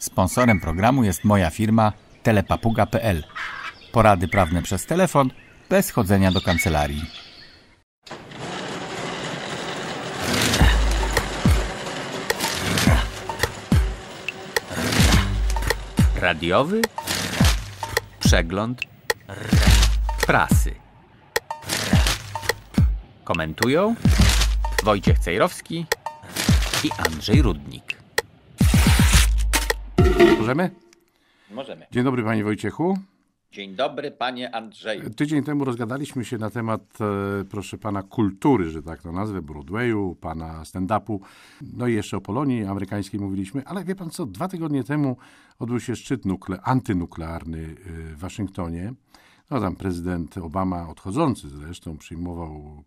Sponsorem programu jest moja firma telepapuga.pl. Porady prawne przez telefon, bez chodzenia do kancelarii. Radiowy przegląd prasy. Komentują Wojciech Cejrowski i Andrzej Rudnik. Możemy? Możemy. Dzień dobry, panie Wojciechu. Dzień dobry, panie Andrzeju. Tydzień temu rozgadaliśmy się na temat, e, proszę pana, kultury, że tak to nazwę, Broadwayu, pana stand-upu, no i jeszcze o Polonii amerykańskiej mówiliśmy, ale wie pan co, dwa tygodnie temu odbył się szczyt nukle, antynuklearny y, w Waszyngtonie. No tam prezydent Obama, odchodzący zresztą, przyjmował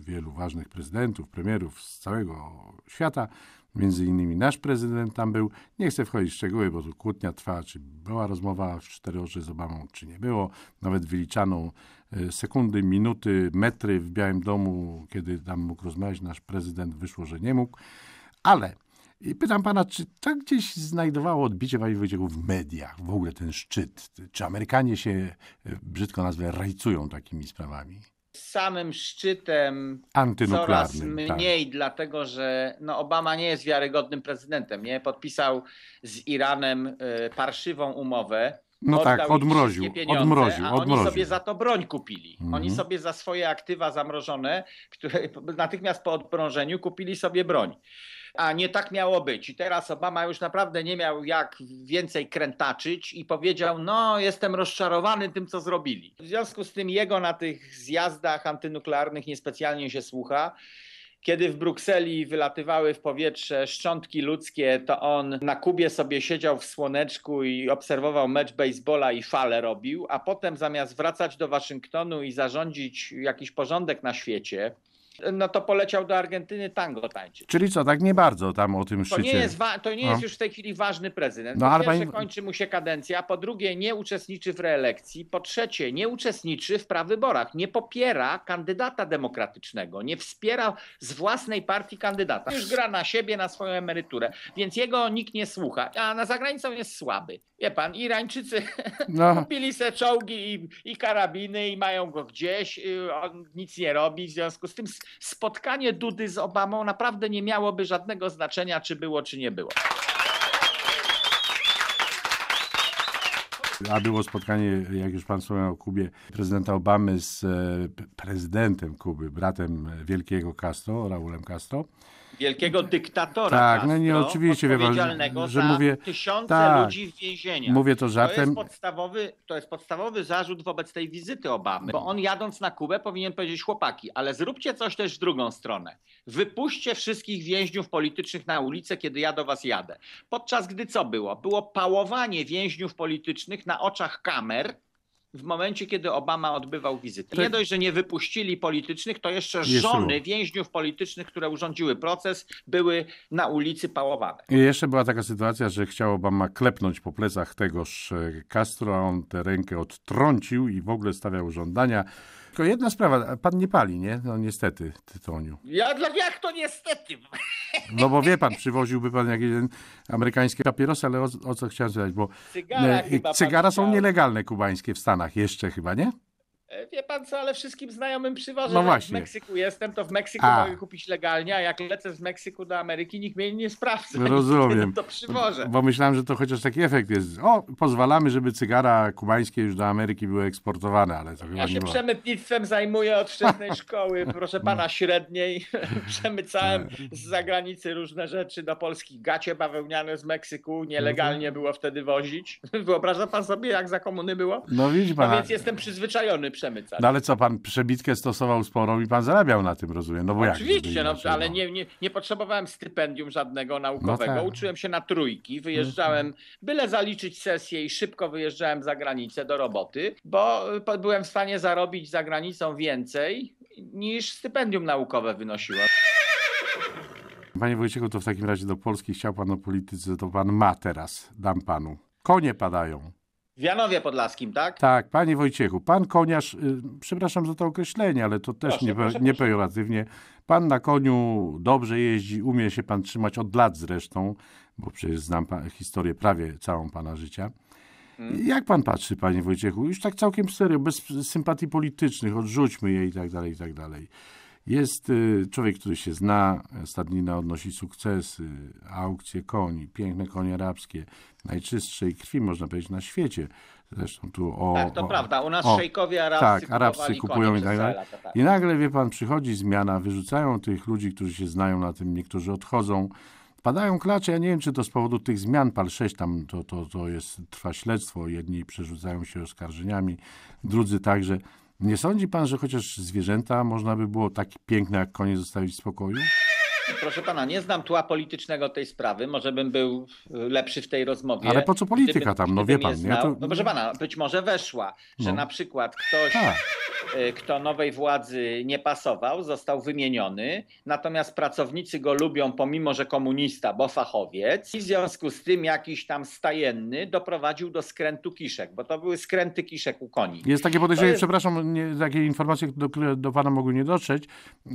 y, wielu ważnych prezydentów, premierów z całego świata. Między innymi nasz prezydent tam był. Nie chcę wchodzić w szczegóły, bo tu kłótnia trwa, czy była rozmowa w cztery oczy z Obamą, czy nie było. Nawet wyliczano y, sekundy, minuty, metry w Białym Domu, kiedy tam mógł rozmawiać nasz prezydent. Wyszło, że nie mógł. Ale i pytam pana, czy to tak gdzieś znajdowało odbicie panie Wojciechu w mediach, w ogóle ten szczyt? Czy Amerykanie się, e, brzydko nazwę, rajcują takimi sprawami? samym szczytem coraz tak. mniej, tak. dlatego że no, Obama nie jest wiarygodnym prezydentem. Nie? Podpisał z Iranem y, parszywą umowę. No tak, odmroził, pieniądze, odmroził, a odmroził. Oni sobie za to broń kupili. Mhm. Oni sobie za swoje aktywa zamrożone, które natychmiast po odmrożeniu kupili sobie broń a nie tak miało być. I teraz Obama już naprawdę nie miał jak więcej krętaczyć i powiedział: No, jestem rozczarowany tym, co zrobili. W związku z tym jego na tych zjazdach antynuklearnych niespecjalnie się słucha. Kiedy w Brukseli wylatywały w powietrze szczątki ludzkie, to on na Kubie sobie siedział w słoneczku i obserwował mecz baseballa i fale robił, a potem zamiast wracać do Waszyngtonu i zarządzić jakiś porządek na świecie, no to poleciał do Argentyny tango tańczyć. Czyli co, tak nie bardzo tam o tym to szczycie. Nie jest to nie no. jest już w tej chwili ważny prezydent. No, po no, pierwsze pani... kończy mu się kadencja, po drugie nie uczestniczy w reelekcji, po trzecie nie uczestniczy w prawyborach, nie popiera kandydata demokratycznego, nie wspiera z własnej partii kandydata. Już gra na siebie, na swoją emeryturę, więc jego nikt nie słucha, a na zagranicą jest słaby. Wie pan, Irańczycy no. kupili se czołgi i, i, karabiny i mają go gdzieś, y, on nic nie robi. W związku z tym spotkanie Dudy z Obamą naprawdę nie miałoby żadnego znaczenia, czy było, czy nie było. A było spotkanie, jak już pan wspomniał o Kubie, prezydenta Obamy z e, prezydentem Kuby, bratem wielkiego Castro, Raulem Castro. Wielkiego dyktatora. Tak, Castro, no nie, oczywiście, wie pan, że, że mówię. Tysiące tak, ludzi w więzieniach. Mówię to żartem. To jest, podstawowy, to jest podstawowy zarzut wobec tej wizyty Obamy, bo on jadąc na Kubę powinien powiedzieć: chłopaki, ale zróbcie coś też w drugą stronę. Wypuśćcie wszystkich więźniów politycznych na ulicę, kiedy ja do was jadę. Podczas gdy co było? Było pałowanie więźniów politycznych na oczach kamer w momencie, kiedy Obama odbywał wizytę. Tak. Nie dość, że nie wypuścili politycznych, to jeszcze żony więźniów politycznych, które urządziły proces, były na ulicy pałowane. I jeszcze była taka sytuacja, że chciał Obama klepnąć po plecach tegoż e, Castro, a on tę rękę odtrącił i w ogóle stawiał żądania tylko jedna sprawa, pan nie pali, nie? No niestety, tytoniu. Ja dla jak to niestety? No bo wie pan, przywoziłby pan jakieś amerykańskie papierosy, ale o, o co chciałem zapytać, bo cygara, e, cygara są nielegalne kubańskie w Stanach jeszcze chyba, nie? E, wie pan co, ale wszystkim znajomym przywożę. No właśnie. W Meksyku jestem, to w Meksyku a. mogę kupić legalnie, a jak lecę z Meksyku do Ameryki, nikt mnie nie sprawdza. Rozumiem. To przywożę. Bo myślałem, że to chociaż taki efekt jest. O, pozwalamy, żeby cygara kubańskie już do Ameryki były eksportowane, ale to chyba Ja się przemytnictwem zajmuję od wczesnej szkoły, proszę pana, no. średniej. Przemycałem no. z zagranicy różne rzeczy do Polski. Gacie bawełniane z Meksyku nielegalnie mhm. było wtedy wozić. Wyobraża pan sobie, jak za komuny było? No widzi no pan. No więc jestem przyzwyczajony przemysł cały tak. No ale co, pan przebitkę stosował sporą i pan zarabiał na tym, rozumiem? No bo Oczywiście, no, jak no, ale nie, nie, nie, potrzebowałem stypendium żadnego naukowego. No tak. Uczyłem się na trójki, wyjeżdżałem, byle zaliczyć sesję i szybko wyjeżdżałem za granicę do roboty, bo y, byłem w stanie zarobić za granicą więcej niż stypendium naukowe wynosiło. Panie Wojciechu, to w takim razie do Polski chciał pan o polityce, to pan ma teraz, dam panu. Konie padają. W Janowie Podlaskim, tak? Tak, panie Wojciechu, pan koniarz, y, przepraszam za to określenie, ale to też proszę, nie, proszę, nie proszę. pejoratywnie. Pan na koniu dobrze jeździ, umie się pan trzymać od lat zresztą, bo przecież znam pa, historię prawie całą pana życia. Hmm. Jak pan patrzy, panie Wojciechu? Już tak całkiem serio, bez sympatii politycznych, odrzućmy je i tak dalej, i tak dalej. Jest y, człowiek, który się zna, stadnina odnosi sukcesy, aukcje koni, piękne konie arabskie, najczystszej krwi, można powiedzieć, na świecie. Zresztą tu o... Tak, to o, prawda, u nas o, szejkowie arabscy Tak, arabscy kupują i tak dalej. Tak. I nagle, wie pan, przychodzi zmiana, wyrzucają tych ludzi, którzy się znają na tym, niektórzy odchodzą, padają klacze. Ja nie wiem, czy to z powodu tych zmian, PAL 6 tam to, to, to jest, trwa śledztwo, jedni przerzucają się oskarżeniami, drudzy także... Nie sądzi pan, że chociaż zwierzęta można by było tak piękne jak konie zostawić w spokoju? Proszę pana, nie znam tła politycznego tej sprawy. Może bym był y, lepszy w tej rozmowie. Ale po co polityka gdybym, tam? No wie pan, nie? To... No proszę pana, być może weszła, że no. na przykład ktoś, tak. y, kto nowej władzy nie pasował, został wymieniony, natomiast pracownicy go lubią, pomimo że komunista, bo fachowiec, i w związku z tym jakiś tam stajenny doprowadził do skrętu kiszek, bo to były skręty kiszek u koni. Jest takie podejrzenie, jest... przepraszam, nie, takie informacje, do, do pana mogły nie dotrzeć,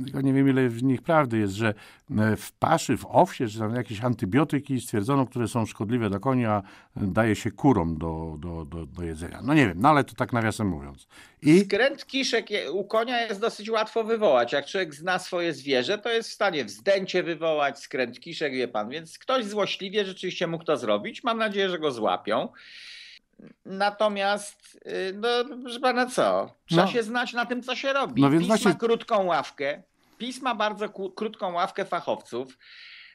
tylko nie wiem ile w nich prawdy jest, że E, w paszy, w owsie, czy tam jakieś antybiotyki stwierdzono, które są szkodliwe dla konia, daje się kurom do, do, do, do jedzenia. No nie wiem, no ale to tak nawiasem mówiąc. I... Skręt kiszek u konia jest dosyć łatwo wywołać. Jak człowiek zna swoje zwierzę, to jest w stanie wzdęcie wywołać, skręt kiszek, wie pan. Więc ktoś złośliwie rzeczywiście mógł to zrobić. Mam nadzieję, że go złapią. Natomiast, y, no, proszę pana, co? Trzeba no. się znać na tym, co się robi. No więc Pisma właśnie... krótką ławkę. PiS ma bardzo krótką ławkę fachowców,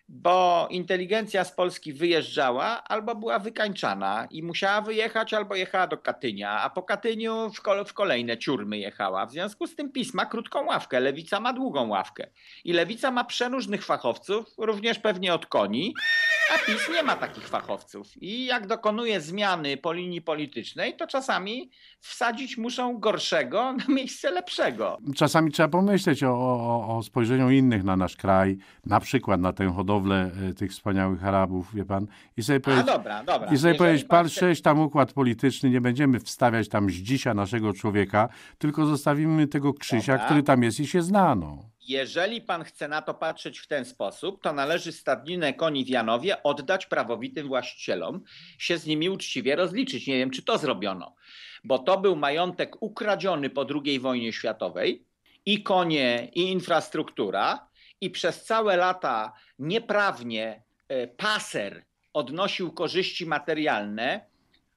bo inteligencja z Polski wyjeżdżała albo była wykańczana i musiała wyjechać, albo jechała do Katynia, a po Katyniu w, kol w kolejne ciurmy jechała. W związku z tym PiS ma krótką ławkę, Lewica ma długą ławkę. I Lewica ma przenóżnych fachowców, również pewnie od koni. A PiS nie ma takich fachowców. I jak dokonuje zmiany po linii politycznej, to czasami wsadzić muszą gorszego na miejsce lepszego. Czasami trzeba pomyśleć o, o, o spojrzeniu innych na nasz kraj, na przykład na tę hodowlę e, tych wspaniałych Arabów, wie pan. I sobie powiedzieć, A dobra, dobra. I sobie powiedzieć, pan sześć tam układ polityczny, nie będziemy wstawiać tam z dzisiaj naszego człowieka, tylko zostawimy tego Krzysia, dobra. który tam jest i się znano. Jeżeli pan chce na to patrzeć w ten sposób, to należy stadninę koni w Janowie oddać prawowitym właścicielom, się z nimi uczciwie rozliczyć. Nie wiem, czy to zrobiono, bo to był majątek ukradziony po II wojnie światowej i konie, i infrastruktura, i przez całe lata nieprawnie e, paser odnosił korzyści materialne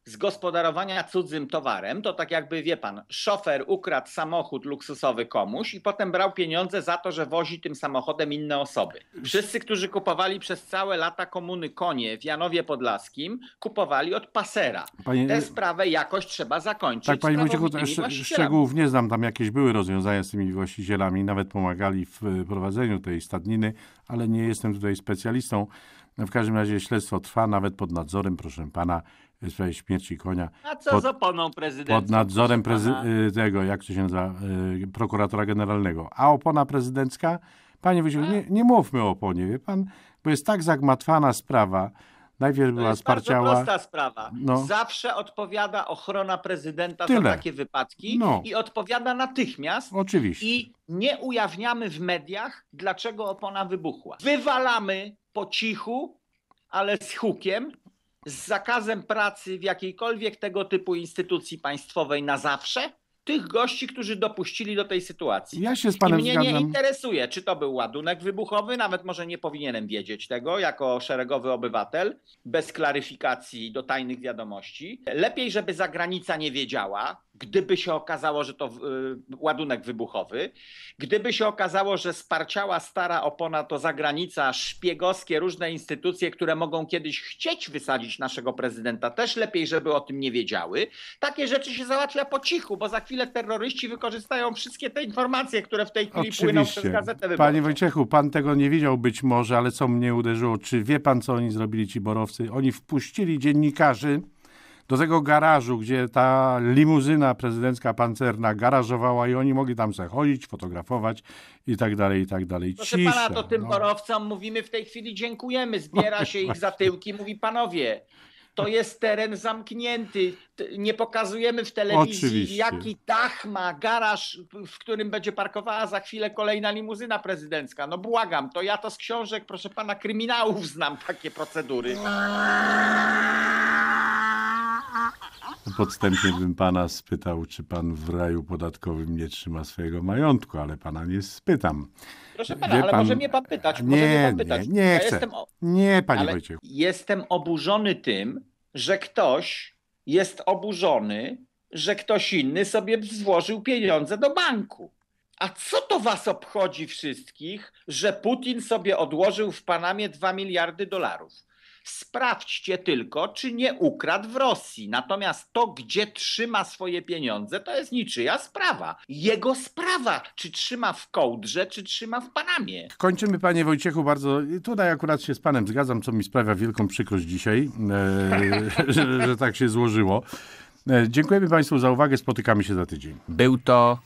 z gospodarowania cudzym towarem, to tak jakby wie pan, szofer ukradł samochód luksusowy komuś i potem brał pieniądze za to, że wozi tym samochodem inne osoby. Wszyscy, którzy kupowali przez całe lata komuny konie w Janowie Podlaskim, kupowali od pasera. Panie... Tę sprawę jakoś trzeba zakończyć. Tak, panie Wojciechu, szczegółów nie znam, tam jakieś były rozwiązania z tymi właścicielami, nawet pomagali w y, prowadzeniu tej stadniny, ale nie jestem tutaj specjalistą. W każdym razie śledztwo trwa nawet pod nadzorem, proszę pana, w sprawie śmierci konia. A co pod, za paną prezydencką? Pod nadzorem prezy y, tego, jak to się nazywa, y, prokuratora generalnego. A opona prezydencka? Panie Wyziu, nie, nie mówmy o oponie, wie pan, bo jest tak zagmatwana sprawa, Najpierw to była jest sparciała. bardzo prosta sprawa. No. Zawsze odpowiada ochrona prezydenta Tyle. za takie wypadki no. i odpowiada natychmiast. Oczywiście. I nie ujawniamy w mediach, dlaczego opona wybuchła. Wywalamy po cichu, ale z hukiem z zakazem pracy w jakiejkolwiek tego typu instytucji państwowej na zawsze? Tych gości, którzy dopuścili do tej sytuacji. Ja się z panem I mnie zgadzam. nie interesuje, czy to był ładunek wybuchowy, nawet może nie powinienem wiedzieć tego jako szeregowy obywatel, bez klaryfikacji do tajnych wiadomości. Lepiej, żeby zagranica nie wiedziała, gdyby się okazało, że to y, ładunek wybuchowy, gdyby się okazało, że sparciała stara opona to zagranica, szpiegowskie różne instytucje, które mogą kiedyś chcieć wysadzić naszego prezydenta, też lepiej, żeby o tym nie wiedziały. Takie rzeczy się załatwia po cichu, bo za chwilę terroryści wykorzystają wszystkie te informacje, które w tej chwili Oczywiście. płyną przez gazetę wyborczą. Panie Wojciechu, pan tego nie wiedział być może, ale co mnie uderzyło, czy wie pan, co oni zrobili ci borowcy? Oni wpuścili dziennikarzy, do tego garażu, gdzie ta limuzyna prezydencka pancerna garażowała i oni mogli tam sobie chodzić, fotografować i tak dalej, i tak dalej. Proszę pana, to tym no. borowcom mówimy w tej chwili dziękujemy, zbiera no się ich zatyłki, mówi panowie, to jest teren zamknięty. Nie pokazujemy w telewizji, Oczywiście. jaki dach ma garaż, w którym będzie parkowała za chwilę kolejna limuzyna prezydencka. No błagam, to ja to z książek, proszę pana, kryminałów znam takie procedury. podstępnie bym pana spytał, czy pan w raju podatkowym nie trzyma swojego majątku, ale pana nie spytam. Proszę pana, Wie ale pan... może mnie pan pytać. Nie, nie, pan pytać. nie, nie ja chcę. Jestem... Nie, panie ale Jestem oburzony tym, że ktoś jest oburzony, że ktoś inny sobie złożył pieniądze do banku. A co to was obchodzi wszystkich, że Putin sobie odłożył w Panamie 2 miliardy dolarów? Sprawdźcie tylko, czy nie ukradł w Rosji. Natomiast to, gdzie trzyma swoje pieniądze, to jest niczyja sprawa. Jego sprawa, czy trzyma w kołdrze, czy trzyma w Panamie. Kończymy, panie Wojciechu, bardzo. Tutaj akurat się z panem zgadzam, co mi sprawia wielką przykrość dzisiaj, e, że, że tak się złożyło. E, dziękujemy państwu za uwagę. Spotykamy się za tydzień. Był to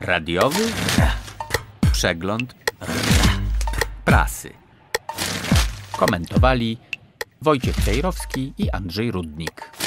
radiowy przegląd prasy. Komentowali Wojciech Cejrowski i Andrzej Rudnik.